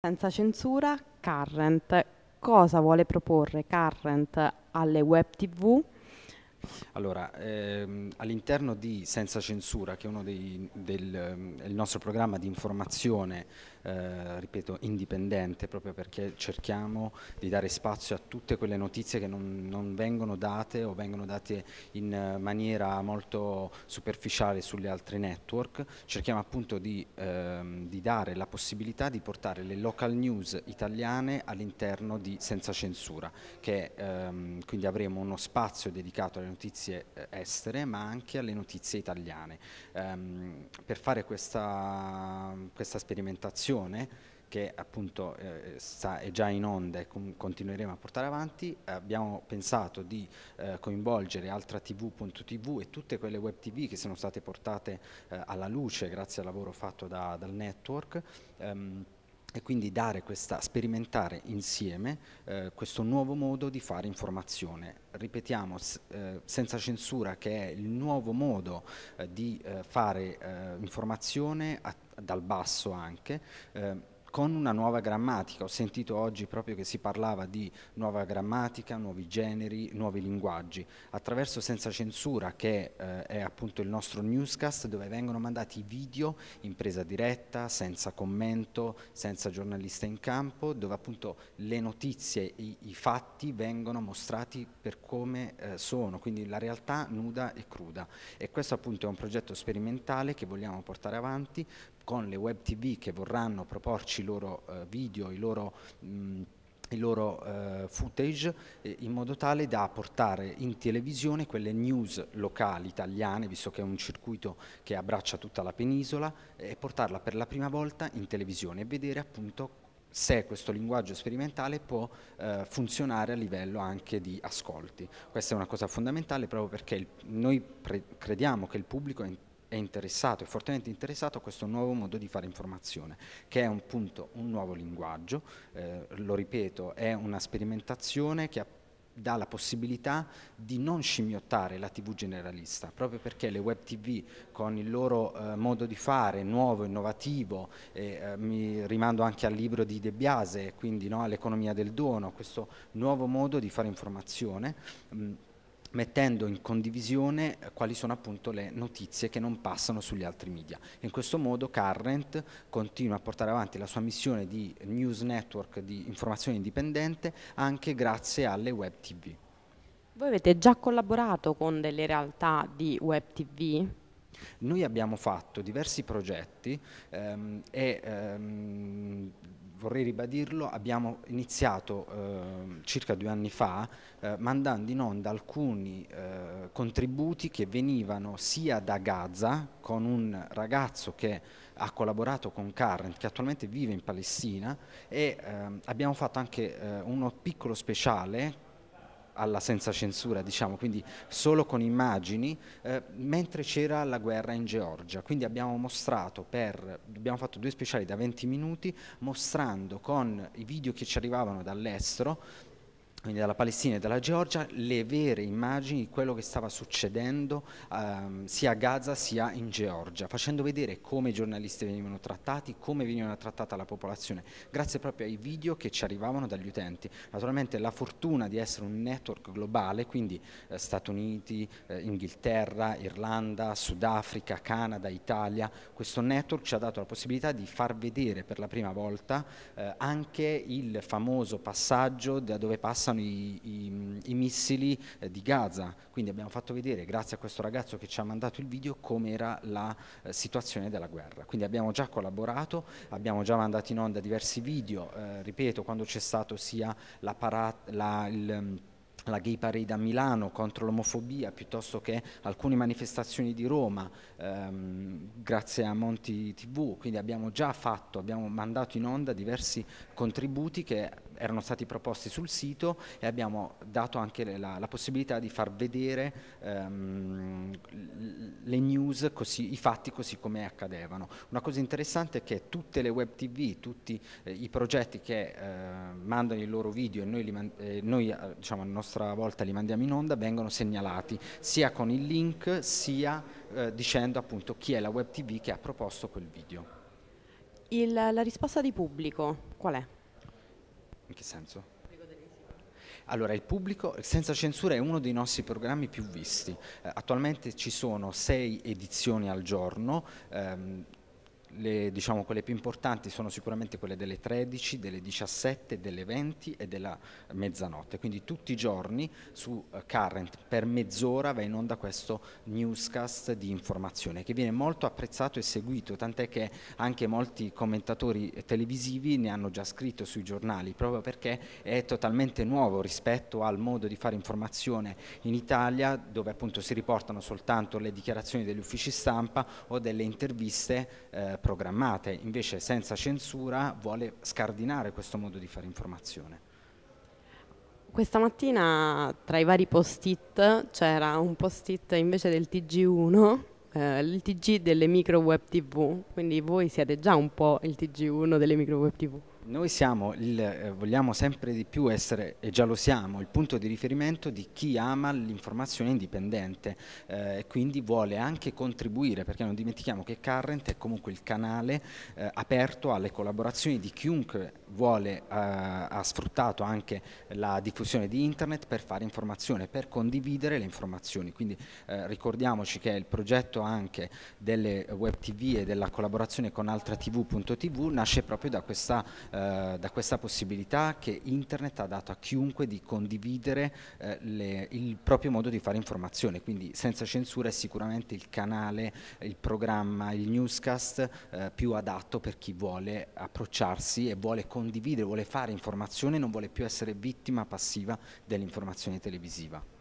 Senza censura, Current. Cosa vuole proporre Current alle web tv? Allora, ehm, all'interno di Senza Censura, che è uno dei, del, ehm, il nostro programma di informazione eh, ripeto, indipendente, proprio perché cerchiamo di dare spazio a tutte quelle notizie che non, non vengono date o vengono date in maniera molto superficiale sulle altre network, cerchiamo appunto di, ehm, di dare la possibilità di portare le local news italiane all'interno di Senza Censura, che ehm, quindi avremo uno spazio dedicato alle notizie eh, estere ma anche alle notizie italiane. Ehm, per fare questa, questa sperimentazione formazione che appunto eh, sta, è già in onda e continueremo a portare avanti, abbiamo pensato di eh, coinvolgere altratv.tv e tutte quelle web tv che sono state portate eh, alla luce grazie al lavoro fatto da, dal network. Ehm, e quindi dare questa, sperimentare insieme eh, questo nuovo modo di fare informazione. Ripetiamo, eh, senza censura, che è il nuovo modo eh, di eh, fare eh, informazione attiva dal basso anche, eh, con una nuova grammatica. Ho sentito oggi proprio che si parlava di nuova grammatica, nuovi generi, nuovi linguaggi. Attraverso Senza Censura, che eh, è appunto il nostro newscast, dove vengono mandati video in presa diretta, senza commento, senza giornalista in campo, dove appunto le notizie, i, i fatti vengono mostrati per come eh, sono, quindi la realtà nuda e cruda. E questo appunto è un progetto sperimentale che vogliamo portare avanti con le web tv che vorranno proporci i loro eh, video, i loro... Mh, il loro eh, footage eh, in modo tale da portare in televisione quelle news locali italiane, visto che è un circuito che abbraccia tutta la penisola, e portarla per la prima volta in televisione e vedere appunto se questo linguaggio sperimentale può eh, funzionare a livello anche di ascolti. Questa è una cosa fondamentale proprio perché il, noi crediamo che il pubblico è è interessato, è fortemente interessato a questo nuovo modo di fare informazione, che è un, punto, un nuovo linguaggio, eh, lo ripeto, è una sperimentazione che ha dà la possibilità di non scimmiottare la TV generalista, proprio perché le web TV con il loro eh, modo di fare nuovo, innovativo, e, eh, mi rimando anche al libro di De Biase, quindi no, all'economia del dono, questo nuovo modo di fare informazione, mh, mm, mettendo in condivisione eh, quali sono appunto le notizie che non passano sugli altri media. In questo modo Current continua a portare avanti la sua missione di news network di informazione indipendente anche grazie alle web tv. Voi avete già collaborato con delle realtà di web tv? Noi abbiamo fatto diversi progetti ehm, e ehm, vorrei ribadirlo, abbiamo iniziato eh, circa due anni fa eh, mandando in onda alcuni eh, contributi che venivano sia da Gaza con un ragazzo che ha collaborato con Current, che attualmente vive in Palestina e ehm, abbiamo fatto anche eh, uno piccolo speciale alla senza censura, diciamo, quindi solo con immagini, eh, mentre c'era la guerra in Georgia. Quindi abbiamo mostrato per, abbiamo fatto due speciali da 20 minuti, mostrando con i video che ci arrivavano dall'estero quindi dalla Palestina e dalla Georgia, le vere immagini di quello che stava succedendo ehm, sia a Gaza sia in Georgia, facendo vedere come i giornalisti venivano trattati, come veniva trattata la popolazione, grazie proprio ai video che ci arrivavano dagli utenti. Naturalmente la fortuna di essere un network globale, quindi eh, Stati Uniti, eh, Inghilterra, Irlanda, Sudafrica, Canada, Italia, questo network ci ha dato la possibilità di far vedere per la prima volta eh, anche il famoso passaggio da dove passano lanciano i, i, i missili eh, di Gaza. Quindi abbiamo fatto vedere, grazie a questo ragazzo che ci ha mandato il video, com'era la eh, situazione della guerra. Quindi abbiamo già collaborato, abbiamo già mandato in onda diversi video, eh, ripeto, quando c'è stato sia la parata, la, il, la gay parade a Milano contro l'omofobia piuttosto che alcune manifestazioni di Roma ehm, grazie a Monti TV, quindi abbiamo già fatto, abbiamo mandato in onda diversi contributi che erano stati proposti sul sito e abbiamo dato anche la, la possibilità di far vedere ehm, le news, così, i fatti così come accadevano. Una cosa interessante è che tutte le web tv, tutti eh, i progetti che eh, mandano i loro video e noi, li, eh, noi eh, diciamo, il nostro nostra volta li mandiamo in onda, vengono segnalati sia con il link sia eh, dicendo appunto chi è la web tv che ha proposto quel video. Il, la risposta di pubblico qual è? In che senso? Allora, il pubblico senza censura è uno dei nostri programmi più visti. Eh, attualmente ci sono sei edizioni al giorno, ehm, le, diciamo, quelle più importanti sono sicuramente quelle delle 13, delle 17, delle 20 e della mezzanotte, quindi tutti i giorni su eh, Current per mezz'ora va in onda questo newscast di informazione che viene molto apprezzato e seguito, tant'è che anche molti commentatori televisivi ne hanno già scritto sui giornali, proprio perché è totalmente nuovo rispetto al modo di fare informazione in Italia dove appunto si riportano soltanto le dichiarazioni degli uffici stampa o delle interviste eh, programmate, invece senza censura vuole scardinare questo modo di fare informazione. Questa mattina tra i vari post-it c'era un post-it invece del TG1, eh, il TG delle micro web TV, quindi voi siete già un po' il TG1 delle micro web TV. Noi siamo il, eh, vogliamo sempre di più essere, e già lo siamo, il punto di riferimento di chi ama l'informazione indipendente eh, e quindi vuole anche contribuire, perché non dimentichiamo che Current è comunque il canale eh, aperto alle collaborazioni di chiunque vuole, eh, ha sfruttato anche la diffusione di internet per fare informazione, per condividere le informazioni. Quindi eh, ricordiamoci che il progetto anche delle web tv e della collaborazione con altra tv.tv nasce proprio da questa eh, eh, da questa possibilità che internet ha dato a chiunque di condividere eh, le, il proprio modo di fare informazione, quindi senza censura è sicuramente il canale, il programma, il newscast eh, più adatto per chi vuole approcciarsi e vuole condividere, vuole fare informazione, non vuole più essere vittima passiva dell'informazione televisiva.